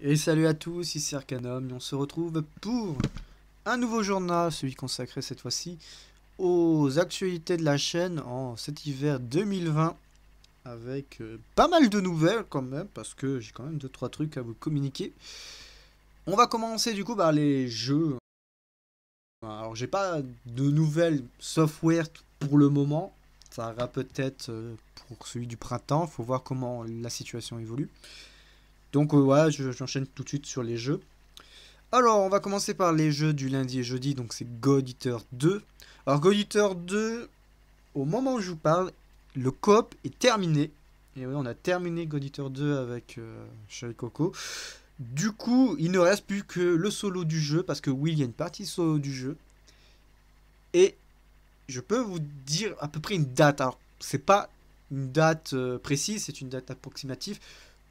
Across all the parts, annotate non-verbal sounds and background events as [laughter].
Et salut à tous, ici Arcanum, et on se retrouve pour un nouveau journal, celui consacré cette fois-ci aux actualités de la chaîne en cet hiver 2020, avec euh, pas mal de nouvelles quand même, parce que j'ai quand même 2-3 trucs à vous communiquer. On va commencer du coup par les jeux. Alors j'ai pas de nouvelles software pour le moment, ça va peut-être euh, pour celui du printemps, faut voir comment la situation évolue. Donc voilà, euh, j'enchaîne tout de suite sur les jeux. Alors, on va commencer par les jeux du lundi et jeudi, donc c'est God Eater 2. Alors, God Eater 2, au moment où je vous parle, le coop est terminé. Et oui, on a terminé God Eater 2 avec euh, Coco. Du coup, il ne reste plus que le solo du jeu, parce que oui, il y a une partie solo du jeu. Et je peux vous dire à peu près une date. Alors, c'est pas une date euh, précise, c'est une date approximative.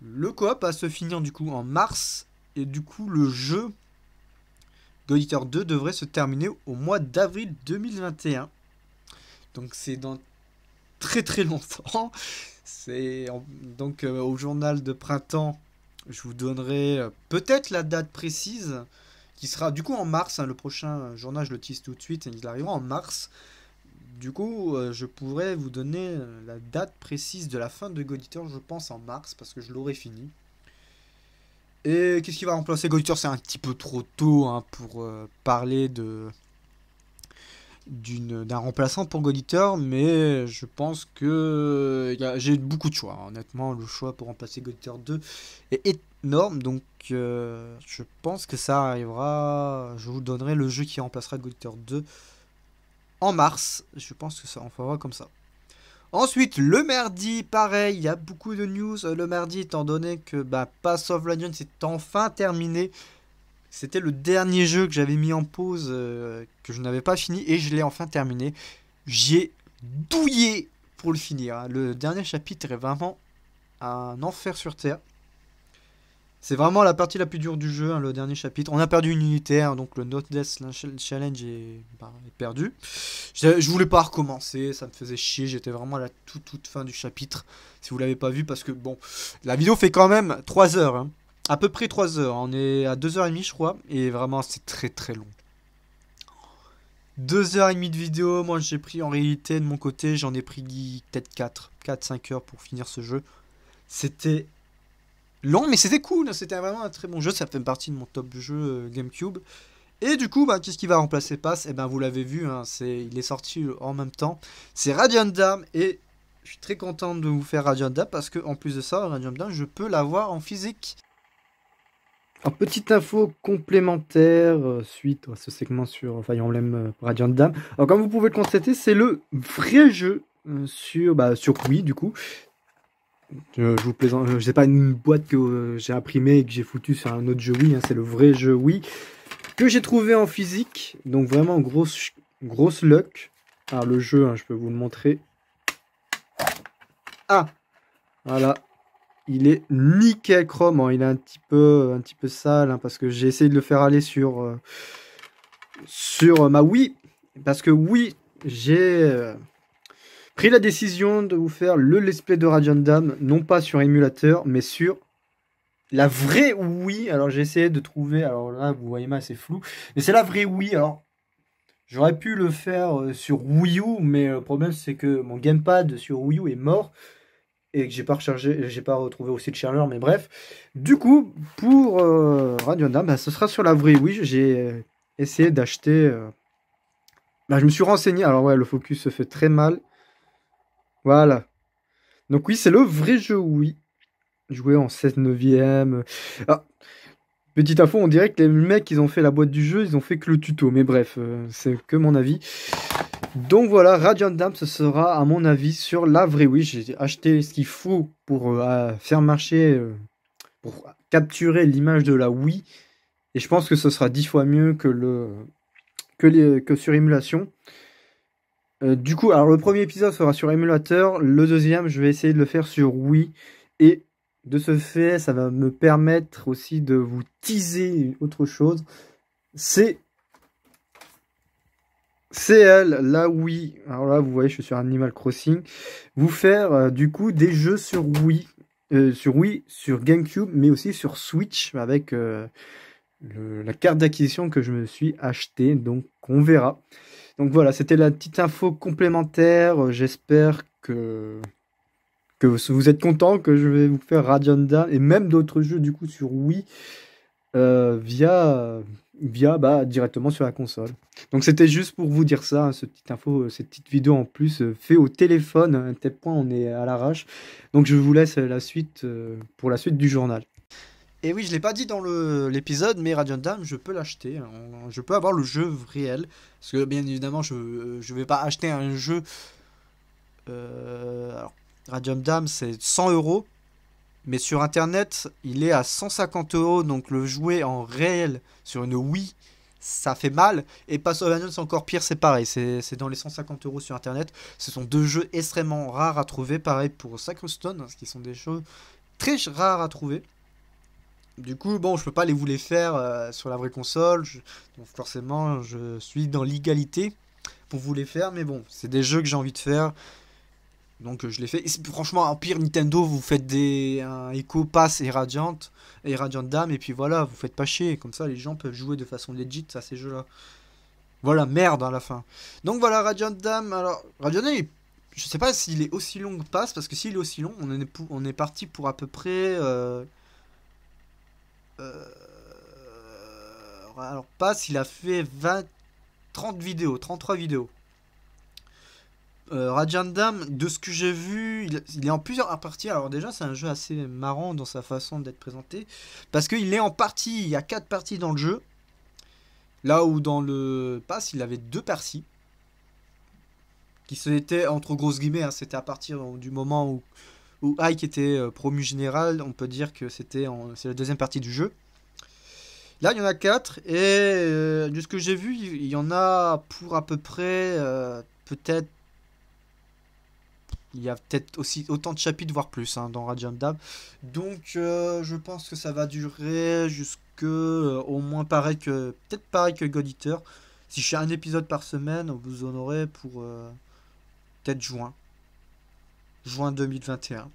Le coop va se finir du coup en mars et du coup le jeu God Eater 2 devrait se terminer au mois d'avril 2021. Donc c'est dans très très longtemps. C'est donc euh, au journal de printemps, je vous donnerai euh, peut-être la date précise qui sera du coup en mars. Hein, le prochain journal, je le tisse tout de suite, il arrivera en mars. Du coup, euh, je pourrais vous donner euh, la date précise de la fin de God je pense en mars, parce que je l'aurai fini. Et qu'est-ce qui va remplacer God C'est un petit peu trop tôt hein, pour euh, parler de d'un remplaçant pour God mais je pense que j'ai beaucoup de choix. Hein. Honnêtement, le choix pour remplacer God 2 est énorme, donc je pense que ça arrivera. Je vous donnerai le jeu qui remplacera God 2 en mars. Je pense que ça en fera comme ça. Ensuite, le mardi, pareil, il y a beaucoup de news euh, le mardi, étant donné que bah, Pass of Lion c'est enfin terminé. C'était le dernier jeu que j'avais mis en pause, euh, que je n'avais pas fini, et je l'ai enfin terminé. J'ai douillé pour le finir. Hein. Le dernier chapitre est vraiment un enfer sur Terre. C'est vraiment la partie la plus dure du jeu, hein, le dernier chapitre. On a perdu une unité, hein, donc le Death Challenge est, bah, perdu. Je, voulais pas recommencer, ça me faisait chier, j'étais vraiment à la toute, toute fin du chapitre. Si vous l'avez pas vu, parce que bon, la vidéo fait quand même 3 heures. Hein. à peu près 3 heures, on est à 2h30 je crois, et vraiment c'est très très long. 2h30 de vidéo, moi j'ai pris en réalité de mon côté, j'en ai pris peut-être 4, 4-5 heures pour finir ce jeu. C'était Long, mais c'était cool. Hein, c'était vraiment un très bon jeu. Ça fait partie de mon top jeu euh, GameCube. Et du coup, bah, qu'est-ce qui va remplacer Pass Eh ben, vous l'avez vu, hein, c'est, il est sorti euh, en même temps. C'est Radiant Dam et je suis très content de vous faire Radiant Dam parce que en plus de ça, Radiant Dam, je peux l'avoir en physique. Alors, petite info complémentaire euh, suite à ce segment sur Fire Emblem Radiant Dam. Alors, comme vous pouvez le constater, c'est le vrai jeu sur, bah, sur Wii, du coup. Je, vous plaisante, j'ai pas une boîte que euh, j'ai imprimée et que j'ai foutu sur un autre jeu Wii, hein, c'est le vrai jeu Wii que j'ai trouvé en physique. Donc vraiment grosse grosse luck. Alors ah, le jeu, hein, je peux vous le montrer. Ah Voilà. Il est nickel chrome. Hein. Il est un petit peu, un petit peu sale parce que j'ai essayé de le faire aller sur, euh, sur euh, ma Wii. Parce que oui, j'ai pris la décision de vous faire le let's de de dame non pas sur émulateur, mais sur la vraie Wii. Alors j'ai essayé de trouver, alors là vous voyez mal, c'est flou, mais c'est la vraie Wii. Alors j'aurais pu le faire euh, sur Wii U, mais euh, le problème c'est que mon gamepad sur Wii U est mort et que j'ai pas rechargé, j'ai pas retrouvé aussi le chargeur, mais bref. Du coup, pour euh, Radion dame bah, ce sera sur la vraie Wii. J'ai essayé d'acheter. Bah, je me suis renseigné. Alors ouais, le focus se fait très mal. Voilà. Donc oui, c'est le vrai jeu oui. Joué en 16 neuvième. Ah, petite info, on dirait que les mecs, ils ont fait la boîte du jeu, ils ont fait que le tuto. Mais bref, euh, c'est que mon avis. Donc voilà, Radiant Dam, ce sera à mon avis sur la vraie Wii. J'ai acheté ce qu'il faut pour euh, faire marcher, euh, pour capturer l'image de la Wii. Et je pense que ce sera dix fois mieux que, le, que, que sur émulation. Euh, du coup, alors le premier épisode sera sur émulateur, le deuxième, je vais essayer de le faire sur Wii. Et de ce fait, ça va me permettre aussi de vous teaser autre chose. C'est. C'est elle, la Wii. Alors là, vous voyez, je suis sur Animal Crossing. Vous faire euh, du coup des jeux sur Wii. Euh, sur Wii, sur GameCube, mais aussi sur Switch avec la carte d'acquisition que je me suis achetée. Donc, on verra. Donc voilà, c'était la petite info complémentaire. J'espère que que vous êtes content que je vais vous faire Radianda et même d'autres jeux du coup sur Wii euh, via via bah, directement sur la console. Donc c'était juste pour vous dire ça, hein, cette petite info, euh, cette petite vidéo en plus euh, fait au téléphone. À hein, tel point on est à l'arrache. Donc je vous laisse la suite pour la suite du journal. Et oui, je l'ai pas dit dans l'épisode, mais Radium Dam, je peux l'acheter. Hein. Je peux avoir le jeu réel. Parce que bien évidemment, je ne euh, vais pas acheter un jeu. Radium euh, alors, Dam, c'est 100 euros. Mais sur internet, il est à 150 euros. Donc le jouer en réel sur une Wii, ça fait mal. Et Pass of c'est encore pire, c'est pareil. C'est dans les 150 euros sur internet. Ce sont deux jeux extrêmement rares à trouver. Pareil pour Sacred Stone, hein, ce qui sont des choses très rares à trouver. Du coup, bon, je peux pas les vous les faire euh, sur la vraie console. Donc forcément, je suis dans l'égalité pour vous les faire. Mais bon, c'est des jeux que j'ai envie de faire. Donc euh, je les fais. franchement, en pire, Nintendo, vous faites des un Echo Pass et Radiant, et Radiant Dame. Et puis voilà, vous faites pas chier. Comme ça, les gens peuvent jouer de façon legit à ces jeux-là. Voilà, merde à la fin. Donc voilà, Radiant Dame. Alors, Radiant Dame je sais pas s'il est aussi long que passe, parce que s'il est aussi long, on est, parti pour à peu près euh, euh, alors, Pass, il a fait 20... 30 vidéos, 33 vidéos. Euh, Rajandam, de ce que j'ai vu, il, est en plusieurs parties. Alors déjà, c'est un jeu assez marrant dans sa façon d'être présenté. Parce qu'il est en partie, il y a 4 parties dans le jeu. Là où dans le pass, il avait 2 parties. Qui se étaient, entre grosses guillemets, hein. c'était à partir du moment où où Ike était euh, promu général, on peut dire que c'était c'est la deuxième partie du jeu. Là, il y en a 4 et euh, de ce que j'ai vu, il y en a pour à peu près euh, peut-être il y a peut-être aussi autant de chapitres voire plus hein, dans Radium Donc je pense que ça va durer jusque au moins pareil que peut-être pareil que God Eater. Si je fais un épisode par semaine, vous en aurez pour peut-être juin juin 2021.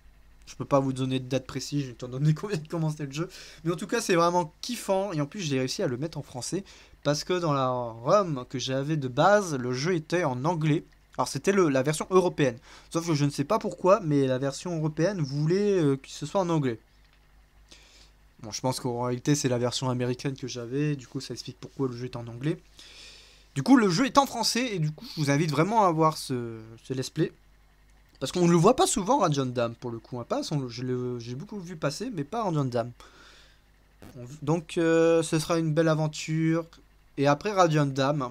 Je peux pas vous donner de date précise, étant donné combien de commencer le jeu. Mais en tout cas, c'est vraiment kiffant. Et en plus, j'ai réussi à le mettre en français. Parce que dans la ROM que j'avais de base, le jeu était en anglais. Alors, c'était la version européenne. Sauf que je ne sais pas pourquoi, mais la version européenne voulait euh, que ce soit en anglais. Bon, je pense qu'en réalité, c'est la version américaine que j'avais. Du coup, ça explique pourquoi le jeu est en anglais. Du coup, le jeu est en français. Et du coup, je vous invite vraiment à voir ce, ce let's play. Parce qu'on ne le voit pas souvent, Radion Dam, pour le coup. Hein. Pas, j'ai beaucoup vu passer, mais pas Radion Dam. Donc, euh, ce sera une belle aventure. Et après Radiant Dam,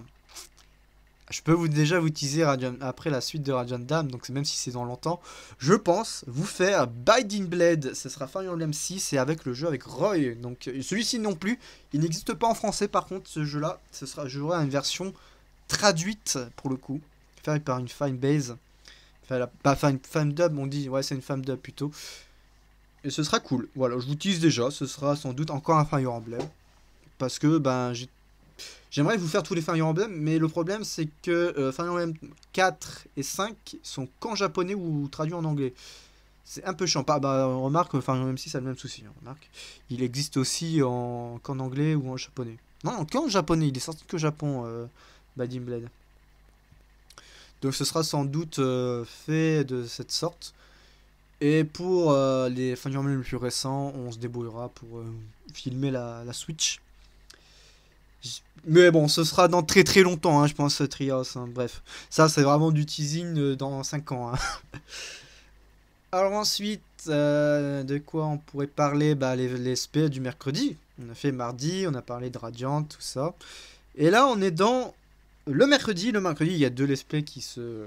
je peux vous déjà vous teaser après la suite de Radion Dam, donc même si c'est dans longtemps, je pense vous faire Binding Blade. Ce sera Fire Emblem 6 et avec le jeu avec Roy. Donc euh, celui-ci non plus, il n'existe pas en français par contre ce jeu-là. Ce sera, à une version traduite pour le coup, Faire par une fine base. Enfin, pas femme, femme dub, on dit, ouais, c'est une femme dub plutôt. Et ce sera cool. Voilà, je vous tease déjà. Ce sera sans doute encore un Fire Emblem. Parce que, ben, j'aimerais vous faire tous les Fire Emblem, mais le problème, c'est que euh, Fire Emblem 4 et 5 sont qu'en japonais ou traduits en anglais. C'est un peu chiant. Pas, bah, remarque, Fire Emblem 6 a le même souci. remarque. Il existe aussi en, qu'en anglais ou en japonais. Non, qu'en japonais. Il est sorti que Japon, euh, Badim Blade. Donc ce sera sans doute euh, fait de cette sorte. Et pour euh, les de du les plus récents, on se débrouillera pour euh, filmer la, Switch. Mais bon, ce sera dans très très longtemps, hein, je pense, Trios. Hein. Bref, ça c'est vraiment du teasing dans 5 ans. Hein. [laughs] Alors ensuite, de quoi on pourrait parler bah, les, les SP du mercredi. On a fait mardi, on a parlé de Radiant, tout ça. Et là, on est dans le mercredi, le mercredi, il y a deux let's qui se,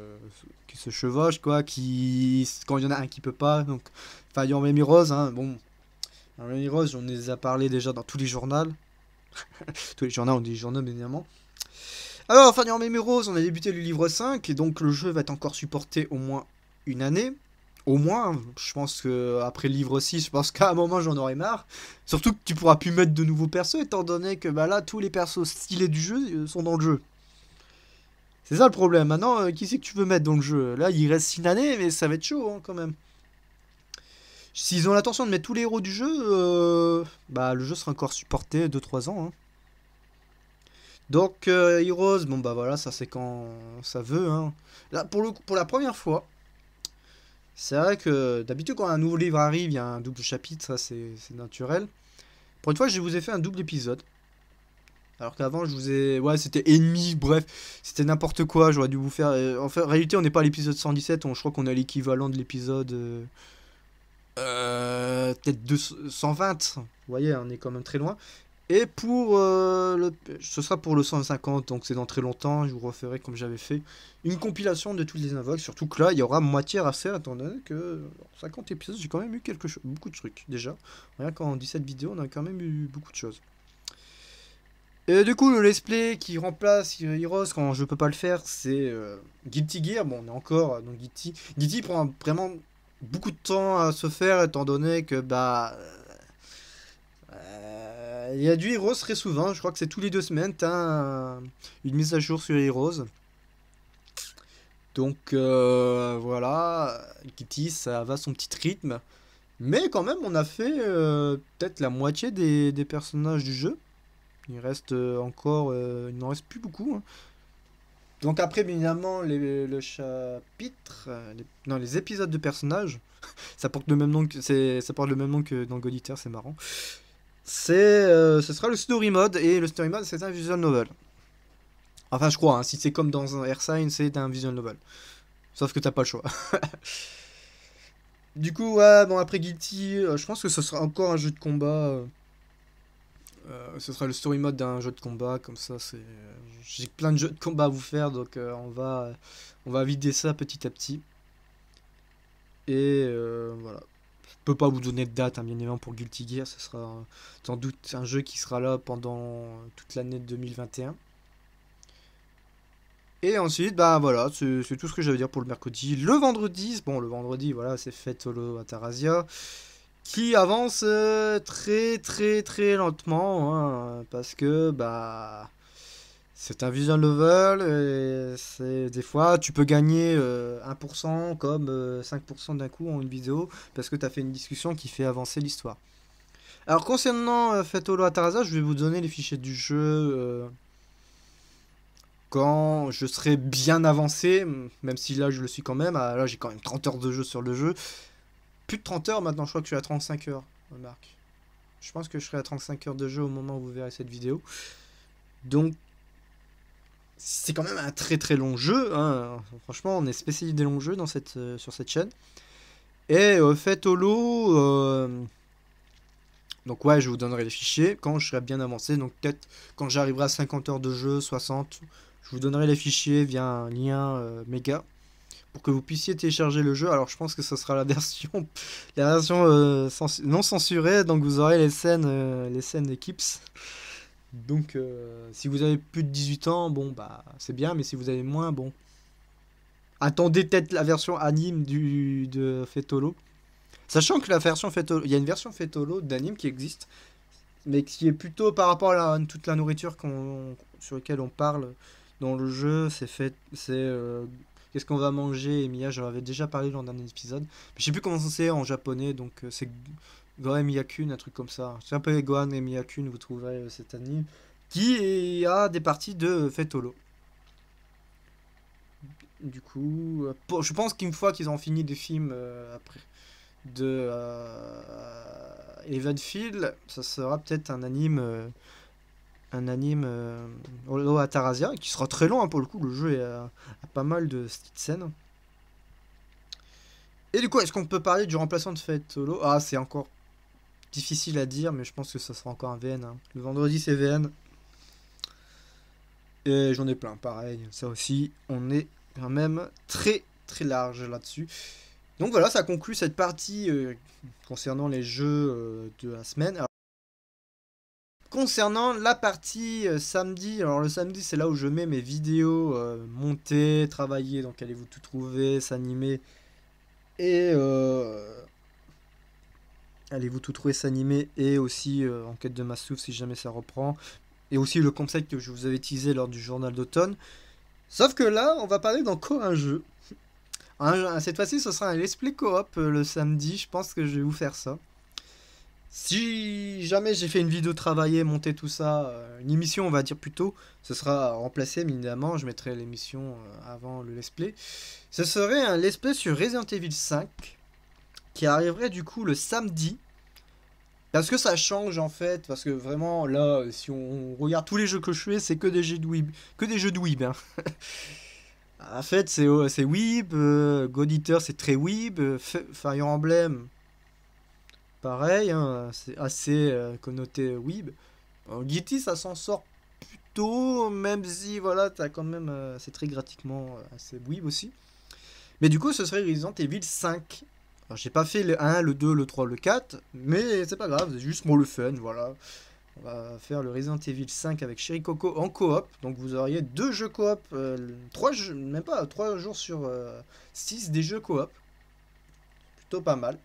se chevauchent, quoi, qui, quand il y en a un qui peut pas, donc, enfin, il en Rose, hein, bon, Rose, on les a parlé déjà dans tous les journaux, [laughs] tous les journaux, on dit journaux, évidemment. Alors, enfin, en Rose, on a débuté le livre 5, et donc le jeu va être encore supporté au moins une année, au moins, je pense qu'après le livre 6, je pense qu'à un moment j'en aurai marre. Surtout que tu pourras plus mettre de nouveaux persos étant donné que bah là tous les persos stylés du jeu euh, sont dans le jeu. C'est ça le problème. Maintenant, euh, qui c'est que tu veux mettre dans le jeu Là, il reste 6 années, mais ça va être chaud hein, quand même. S'ils ont l'intention de mettre tous les héros du jeu, euh, bah, le jeu sera encore supporté 2-3 ans. Hein. Donc, euh, Heroes, bon bah voilà, ça c'est quand ça veut. Hein. Là, pour, le, pour la première fois, c'est vrai que d'habitude, quand un nouveau livre arrive, il y a un double chapitre, ça c'est naturel. Pour une fois, je vous ai fait un double épisode. Alors qu'avant, je vous ai. Ouais, c'était ennemi, bref, c'était n'importe quoi. J'aurais dû vous faire. Euh, en fait, réalité, on n'est pas à l'épisode 117. On, je crois qu'on a l'équivalent de l'épisode. Euh, euh Peut-être 120. Vous voyez, on est quand même très loin. Et pour euh, le, ce sera pour le 150, donc c'est dans très longtemps, je vous referai comme j'avais fait une compilation de toutes les invoques, surtout que là il y aura matière à faire, donné que 50 épisodes j'ai quand même eu quelque chose, beaucoup de trucs déjà. Rien qu'en 17 vidéos on a quand même eu beaucoup de choses. Et du coup, le let's play qui remplace Heroes quand je peux pas le faire, c'est euh, Guilty Gear. Bon, on est encore euh, donc Guilty. Guilty prend vraiment beaucoup de temps à se faire, étant donné que, bah. Euh, il y a du Heroes très souvent. Je crois que c'est tous les deux semaines, une mise à jour sur Heroes. Donc, voilà. Guilty, ça va son petit rythme. Mais quand même, on a fait peut-être la moitié des personnages du jeu. Il reste euh, encore, euh, il n'en reste plus beaucoup. Hein. Donc après, évidemment, le chapitre, euh, non, les épisodes de personnages, [laughs] ça porte le même nom que, ça porte le même nom que dans Goditaire, c'est marrant. C'est, ce sera le story mode et le story mode, c'est un visual novel. Enfin, je crois, hein, si c'est comme dans un sign c'est un visual novel. Sauf que t'as pas le choix. [laughs] du coup, ouais, bon, après Guilty, je pense que ce sera encore un jeu de combat. Euh, ce sera le story mode d'un jeu de combat, comme ça, c'est. J'ai plein de jeux de combat à vous faire, donc euh, on va, on va vider ça petit à petit. Et euh, voilà. Je peux pas vous donner de date, hein, bien évidemment, pour Guilty Gear. Ce sera sans doute un jeu qui sera là pendant toute l'année 2021. Et ensuite, bah voilà, c'est tout ce que j'avais à dire pour le mercredi. Le vendredi, bon, le vendredi, voilà, c'est fête solo à Tarasia qui avance euh, très très très lentement hein, parce que bah c'est un vision level et c'est des fois tu peux gagner 1% euh, comme 5% euh, d'un coup en une vidéo parce que tu as fait une discussion qui fait avancer l'histoire. Alors concernant euh, à Taraza, je vais vous donner les fichiers du jeu quand je serai bien avancé, même si là je le suis quand même, ah, là j'ai quand même 30 heures de jeu sur le jeu plus de 30 heures maintenant, je crois que je suis à 35 heures, Marc. Je pense que je serai à 35 heures de jeu au moment où vous verrez cette vidéo. Donc, c'est quand même un très très long jeu. Hein. Franchement, on est spécialisé des longs jeux dans cette, euh, sur cette chaîne. Et au euh, fait, au lot, euh, donc ouais, je vous donnerai les fichiers quand je serai bien avancé. Donc peut-être quand j'arriverai à 50 heures de jeu, 60, je vous donnerai les fichiers via un lien méga pour que vous puissiez télécharger le jeu. Alors je pense que ce sera la [laughs] version, la version euh, non censurée, donc vous aurez les scènes, euh, les scènes Donc euh, si vous avez plus de 18 ans, bon bah c'est bien, mais si vous avez moins, bon. Attendez peut-être la version anime du, de Fetolo. Sachant que la version Fetolo, il y a une version Fetolo d'anime qui existe, mais qui est plutôt par rapport à toute la nourriture sur laquelle on parle dans le jeu, c'est fait, c'est qu'est-ce qu'on va manger. Et j'en avais déjà parlé dans un épisode. Mais je sais plus comment c'est en japonais, donc euh, c'est Gohan Miyakun, un truc comme ça. C'est un peu Gohan et Miyakun, vous trouverez euh, cet anime qui a des parties de Fetolo. Du coup, euh, je pense qu'une fois qu'ils ont fini des films après de euh, ça sera peut-être un anime un anime Holo euh, Atarasia, qui sera très long hein, pour le coup, le jeu euh, a, pas mal de petites scènes. Et du coup, est-ce qu'on peut parler du remplaçant de Fête Holo Ah, c'est encore difficile à dire, mais je pense que ça sera encore un VN. Hein. Le vendredi, c'est VN. Et j'en ai plein, pareil. Ça aussi, on est quand même très très large là-dessus. Donc voilà, ça conclut cette partie euh, concernant les jeux de la semaine concernant la partie euh, samedi, alors le samedi c'est là où je mets mes vidéos euh, montées, travaillées, donc allez-vous tout trouver, s'animer et euh, allez-vous tout trouver, s'animer et aussi en quête de ma si jamais ça reprend et aussi le concept que je vous avais utilisé lors du journal d'automne. Sauf que là, on va parler d'encore un jeu. cette fois-ci, ce sera un let's play Co-op le samedi. Je pense que je vais vous faire ça. Si jamais j'ai fait une vidéo travaillée, monter tout ça, euh, une émission on va dire plutôt, ce sera remplacé évidemment, je mettrai l'émission euh, avant le let's play. Ce serait un let's play sur Resident Evil 5 qui arriverait du coup le samedi. Parce que ça change en fait, parce que vraiment là, si on regarde tous les jeux que je fais, c'est que des jeux de Weeb, que des jeux de hein. [laughs] en fait, c'est euh, Weeb, God Eater c'est très Weeb, Fire Emblem pareil, hein, c'est assez euh, connoté Weeb. En Gitty, ça s'en sort plutôt, même si, voilà, t'as quand même, euh, c'est très gratuitement euh, assez Weeb aussi. Mais du coup, ce serait Resident Evil 5. Alors, j'ai pas fait le 1, le 2, le 3, le 4, mais c'est pas grave, c'est juste pour le fun, voilà. On va faire le Resident Evil 5 avec Chéri Coco en coop. Donc vous auriez deux jeux coop, op trois jeux, même pas trois jours sur 6 des jeux coop. Plutôt pas mal.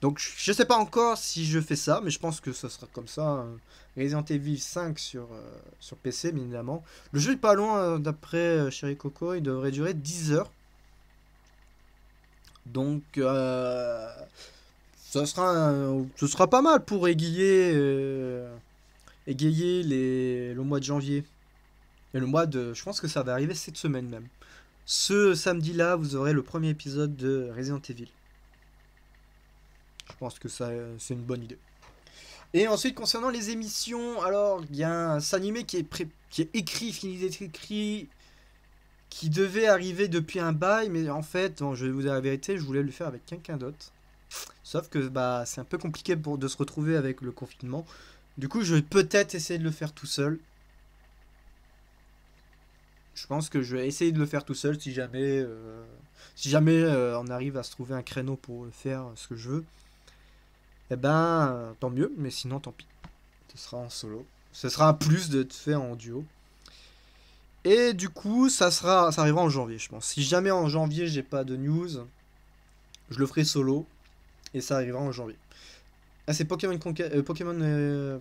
Donc je sais pas encore si je fais ça, mais je pense que ce sera comme ça. Euh, Resident Evil 5 sur, euh, sur PC, bien évidemment. Le jeu est pas loin, euh, d'après Chéri Coco, il devrait durer 10 heures. Donc sera ce sera pas mal pour égayer, les, le mois de janvier. Et le mois de... Je pense que ça va arriver cette semaine même. Ce samedi-là, vous aurez le premier épisode de Resident Evil. Je pense que euh, c'est une bonne idée. Et ensuite, concernant les émissions, alors, il y a un animé qui est, qui est écrit, fini écrit, qui devait arriver depuis un bail, mais en fait, je vais vous dire la vérité, je voulais le faire avec quelqu'un d'autre. Sauf que bah, c'est un peu compliqué de se retrouver avec le confinement. Du coup, je vais peut-être essayer de le faire tout seul. Je pense que je vais essayer de le faire tout seul si jamais, euh, si jamais euh, on arrive à se trouver un créneau pour faire ce que je veux eh ben, tant mieux, mais sinon, tant pis. Ce sera en solo. Ce sera un plus de te faire en duo. Et du coup, ça, sera, ça arrivera en janvier, je pense. Si jamais en janvier, j'ai pas de news, je le ferai solo. Et ça arrivera en janvier. Ah, c'est Pokémon, euh, Pokémon euh,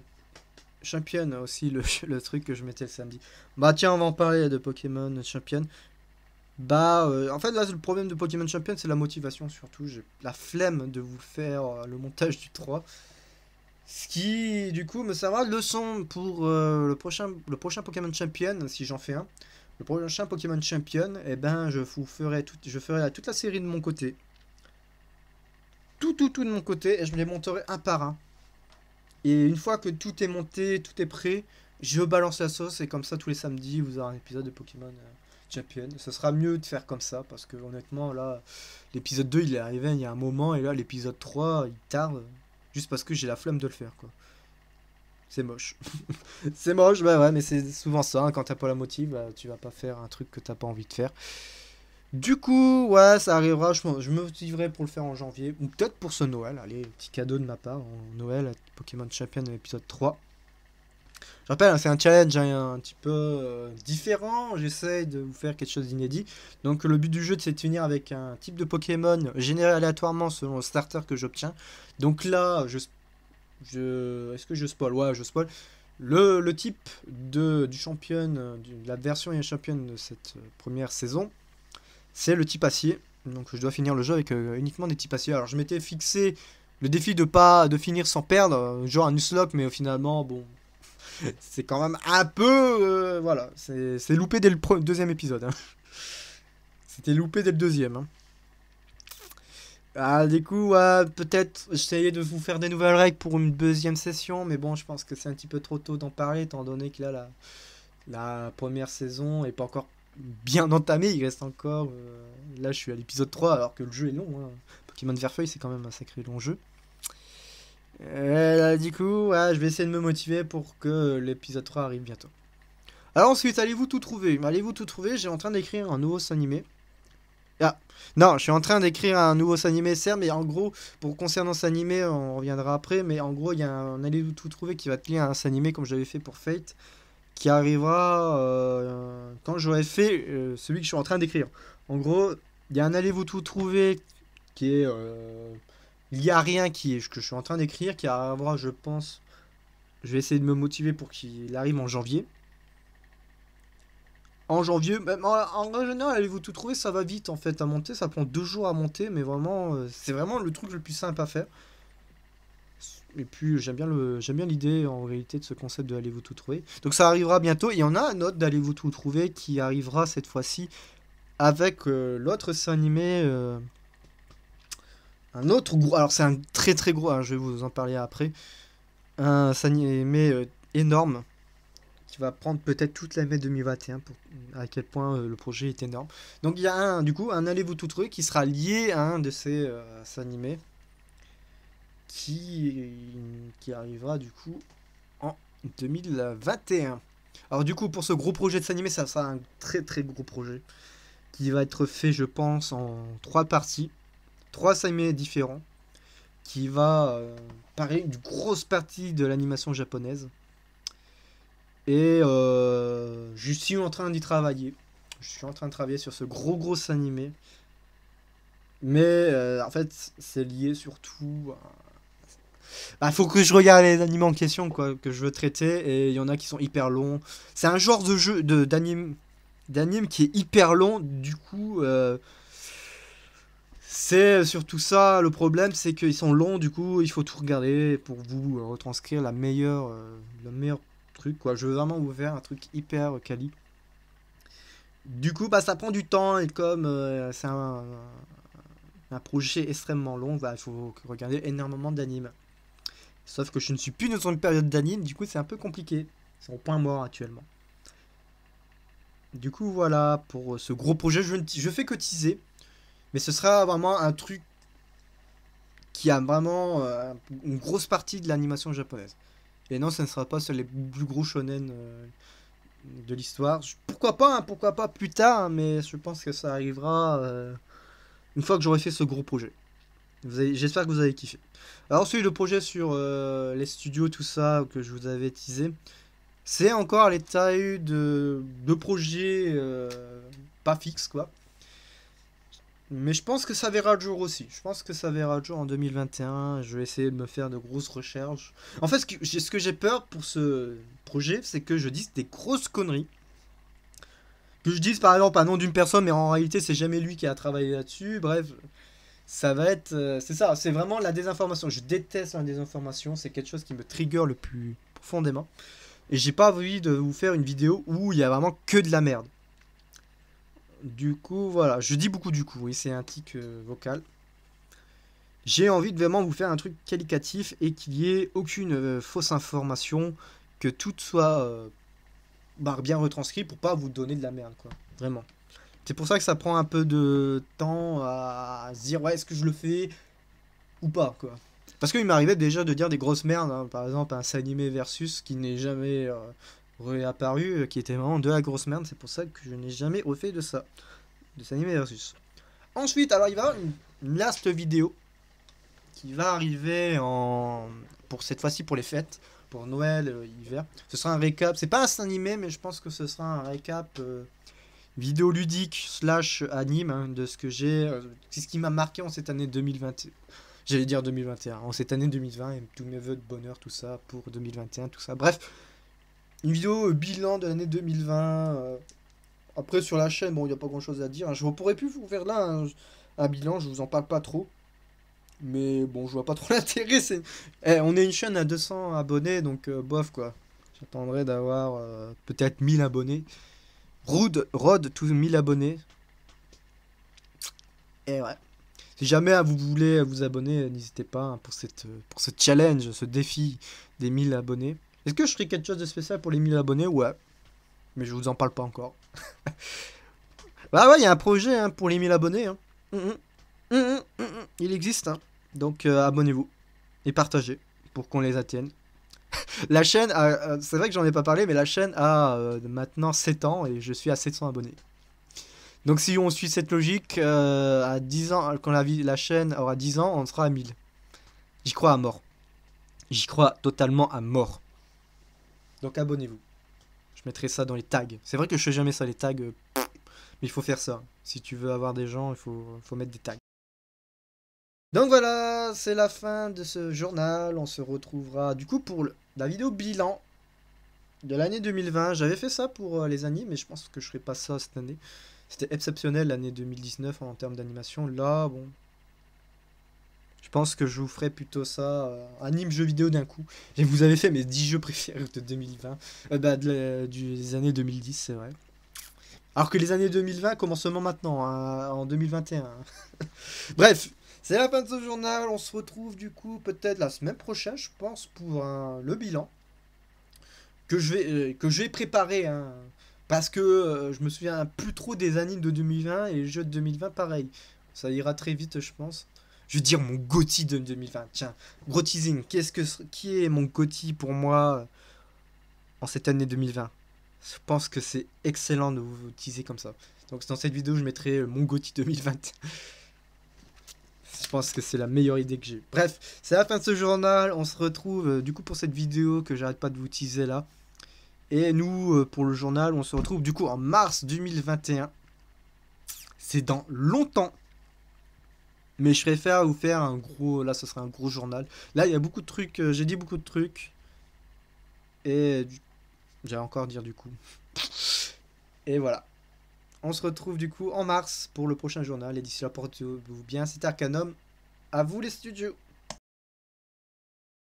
Champion aussi, le, [laughs] le, truc que je mettais le samedi. Bah tiens, on va en parler de Pokémon Champion. Bah, euh, en fait, là, le problème de Pokémon Champion, c'est la motivation surtout. J'ai la flemme de vous faire euh, le montage du 3. Ce qui, du coup, me servira de leçon pour euh, le, prochain, le prochain Pokémon Champion, si j'en fais un. Le prochain Pokémon Champion, et eh ben, je vous ferai, tout, je ferai toute la série de mon côté. Tout, tout, tout de mon côté, et je les monterai un par un. Et une fois que tout est monté, tout est prêt, je balance la sauce, et comme ça, tous les samedis, vous aurez un épisode de Pokémon. Champion. Ce sera mieux de faire comme ça parce que honnêtement là, l'épisode 2 il est arrivé il y a un moment et là l'épisode 3 il tarde juste parce que j'ai la flemme de le faire quoi. C'est moche. [laughs] c'est moche, bah ouais, mais c'est souvent ça. Hein. Quand t'as pas la motive, bah, tu vas pas faire un truc que t'as pas envie de faire. Du coup, ouais, ça arrivera. Je, me motiverai pour le faire en janvier. Ou peut-être pour ce Noël. Allez, petit cadeau de ma part. En Noël, Pokémon Champion épisode 3. Je rappelle, hein, c'est un challenge hein, un petit peu euh, différent. J'essaie de vous faire quelque chose d'inédit. Donc, le but du jeu, c'est de finir avec un type de Pokémon généré aléatoirement selon le starter que j'obtiens. Donc là, je, je est-ce que je spoil Ouais, je spoil. Le, type de, du champion, de la version et championne de cette euh, première saison, c'est le type acier. Donc je dois finir le jeu avec euh, uniquement des types acier. Alors je m'étais fixé le défi de pas de finir sans perdre, genre un Nuzlocke, mais finalement, bon, c'est quand même un peu. Euh, voilà, c'est loupé dès le deuxième épisode. Hein. C'était loupé dès le deuxième. Hein. Ah, du coup, peut-être j'essayais de vous faire des nouvelles règles pour une deuxième session, mais bon, je pense que c'est un petit peu trop tôt d'en parler, étant donné que là, la, première saison est pas encore bien entamée, il reste encore... Euh, là, je suis à l'épisode 3, alors que le jeu est long. Hein. de Verfeuille, c'est quand même un sacré long jeu. Euh, là, du coup, je vais essayer de me motiver pour que l'épisode 3 arrive bientôt. Alors ensuite, allez-vous tout trouver Allez-vous tout trouver J'ai en train d'écrire un nouveau s'animé. Ah, non, je suis en train d'écrire un nouveau s'animé, certes, mais en gros, pour concernant sanimer on reviendra après, mais en gros, il y a un allez-vous tout trouver qui va te lié à un s'animé comme j'avais fait pour Fate, qui arrivera euh, quand j'aurai fait euh, celui que je suis en train d'écrire. En gros, il y a un allez-vous tout trouver qui est... Il n'y a rien qui est, que je suis en train d'écrire qui arrivera, je pense. Je vais essayer de me motiver pour qu'il arrive en janvier. En janvier, même en, en général, allez-vous tout trouver, ça va vite en fait à monter. Ça prend deux jours à monter, mais vraiment, euh, c'est vraiment le truc le plus simple à faire. Et puis j'aime bien l'idée en réalité de ce concept de allez vous tout trouver. Donc ça arrivera bientôt. Il y en a un autre d'allez vous tout trouver qui arrivera cette fois-ci avec euh, l'autre s'animer. Un autre gros... Alors c'est un très très gros, hein, je vais vous en parler après. Un Sanimé euh, énorme qui va prendre peut-être toute l'année 2021 pour à quel point euh, le projet est énorme. Donc il y a un, du coup un Allez-vous tout trouver, qui sera lié à un de ces euh, qui, qui arrivera du coup en 2021. Alors du coup pour ce gros projet de s'animer, ça sera un très très gros projet qui va être fait je pense en trois parties trois animés différents qui va euh, parler d'une grosse partie de l'animation japonaise. Et euh, je suis en train d'y travailler. Je suis en train de travailler sur ce gros gros animé. Mais euh, en fait, c'est lié surtout à... Il bah, faut que je regarde les animés en question quoi, que je veux traiter. Et il y en a qui sont hyper longs. C'est un genre de jeu d'anime d'anime qui est hyper long. Du coup, c'est surtout ça, le problème, c'est qu'ils sont longs, du coup, il faut tout regarder pour vous euh, retranscrire la meilleure, euh, le meilleur truc, quoi. Je veux vraiment vous faire un truc hyper quali. Du coup, bah, ça prend du temps, et comme euh, c'est un, projet extrêmement long, bah, il faut regarder énormément d'animes. Sauf que je ne suis plus dans une période d'anime, du coup, c'est un peu compliqué. C'est au point mort actuellement. Du coup, voilà, pour ce gros projet, je, je fais cotiser. Mais ce sera vraiment un truc qui a vraiment euh, une grosse partie de l'animation japonaise. Et non, ce ne sera pas sur les plus gros shonen euh, de l'histoire. Pourquoi pas, hein, pourquoi pas plus tard, hein, mais je pense que ça arrivera euh, une fois que j'aurai fait ce gros projet. J'espère que vous avez kiffé. Alors celui le projet sur les studios, tout ça, que je vous avais teasé, c'est encore l'état de, de projets pas fixes, quoi. Mais je pense que ça verra le jour aussi. Je pense que ça verra le jour en 2021. Je vais essayer de me faire de grosses recherches. En fait, ce que j'ai peur pour ce projet, c'est que je dise des grosses conneries. Que je dise par exemple pas nom d'une personne, mais en réalité, c'est jamais lui qui a travaillé là-dessus. Bref, ça va être. Euh, c'est ça, c'est vraiment la désinformation. Je déteste la désinformation. C'est quelque chose qui me trigger le plus profondément. Et j'ai pas envie de vous faire une vidéo où il y a vraiment que de la merde. Du coup, voilà. Je dis beaucoup du coup, oui, c'est un tic euh, vocal. J'ai envie de vraiment vous faire un truc qualitatif et qu'il n'y ait aucune euh, fausse information, que tout soit euh, bah, bien retranscrit pour pas vous donner de la merde, quoi. Vraiment. C'est pour ça que ça prend un peu de temps à se dire, ouais, est-ce que je le fais ou pas, quoi. Parce qu'il m'arrivait déjà de dire des grosses merdes, hein. par exemple un s'animer versus qui n'est jamais réapparu, euh, qui était vraiment de la grosse merde. C'est pour ça que je n'ai jamais refait de ça, de s'animer versus. Ensuite, alors il va y avoir une last vidéo qui va arriver en pour cette fois-ci pour les fêtes, pour Noël, euh, hiver. Ce sera un récap. C'est pas un animé, mais je pense que ce sera un récap euh, vidéo ludique slash anime hein, de ce que j'ai, c'est ce qui m'a marqué en cette année 2020. J'allais dire 2021, en cette année 2020 et tous mes voeux de bonheur, tout ça pour 2021, tout ça. Bref, une vidéo euh, bilan de l'année 2020. Euh. Après, sur la chaîne, bon, il n'y a pas grand chose à dire. Hein. Je pourrais plus vous faire là hein, un, bilan, je vous en parle pas trop. Mais bon, je vois pas [laughs] trop l'intérêt. Eh, on est une chaîne à 200 abonnés, donc euh, bof quoi. J'attendrai d'avoir peut-être 1000 abonnés. Road, Road, tous 1000 abonnés. Et ouais. Si jamais hein, vous voulez vous abonner, n'hésitez pas pour, cette, pour ce challenge, ce défi des 1000 abonnés. Est-ce que je ferai quelque chose de spécial pour les 1000 abonnés Ouais. Mais je vous en parle pas encore. [laughs] bah ouais, il y a un projet hein, pour les 1000 abonnés. Hein. Mm, mm. Mm, il existe. Hein. Donc euh, abonnez-vous. Et partagez. Pour qu'on les attienne. [laughs] la chaîne, a, euh, c'est vrai que j'en ai pas parlé, mais la chaîne a euh, maintenant 7 ans et je suis à 700 abonnés. Donc si on suit cette logique, à 10 ans, quand la chaîne aura 10 ans, on sera à 1000. J'y crois à mort. J'y crois totalement à mort. Donc abonnez-vous. Je mettrai ça dans les tags. C'est vrai que je fais jamais ça, les tags. Euh, mais il faut faire ça. Si tu veux avoir des gens, il faut, mettre des tags. Donc voilà, c'est la fin de ce journal. On se retrouvera du coup pour la vidéo bilan de l'année 2020. J'avais fait ça pour euh, les années, mais je pense que je ferai pas ça cette année. C'était exceptionnel l'année 2019 en termes d'animation. Là, bon, je pense que je vous ferai plutôt ça, euh, anime jeu vidéo d'un coup. Et vous avez fait mes 10 jeux préférés de 2020, euh, bah, des années 2010, c'est vrai. Alors que les années 2020 commencent maintenant, hein, en 2021. [laughs] Bref, c'est la fin de ce journal. On se retrouve du coup peut-être la semaine prochaine, je pense, pour le bilan que je vais, euh, que je vais préparer. Hein. parce que je me souviens plus trop des animes de 2020 et les jeux de 2020, pareil. Ça ira très vite, je pense je vais dire mon Gotti de 2020. Tiens, gros teasing, -ce que, qui est mon Gotti pour moi euh, en cette année 2020 Je pense que c'est excellent de vous teaser comme ça. Donc dans cette vidéo, je mettrai euh, mon Gotti 2020. je pense que c'est la meilleure idée que j'ai Bref, c'est la fin de ce journal. On se retrouve euh, du coup pour cette vidéo que j'arrête pas de vous teaser là. Et nous, pour le journal, on se retrouve du coup en mars 2021. C'est dans longtemps. Mais je préfère vous faire un gros... Là, ce serait un gros journal. Là, il y a beaucoup de trucs... Euh, j'ai dit beaucoup de trucs. Et... j'ai J'allais encore dire du coup. Et voilà. On se retrouve du coup en mars pour le prochain journal. Et d'ici là, portez-vous bien. C'était Arcanum. À vous les studios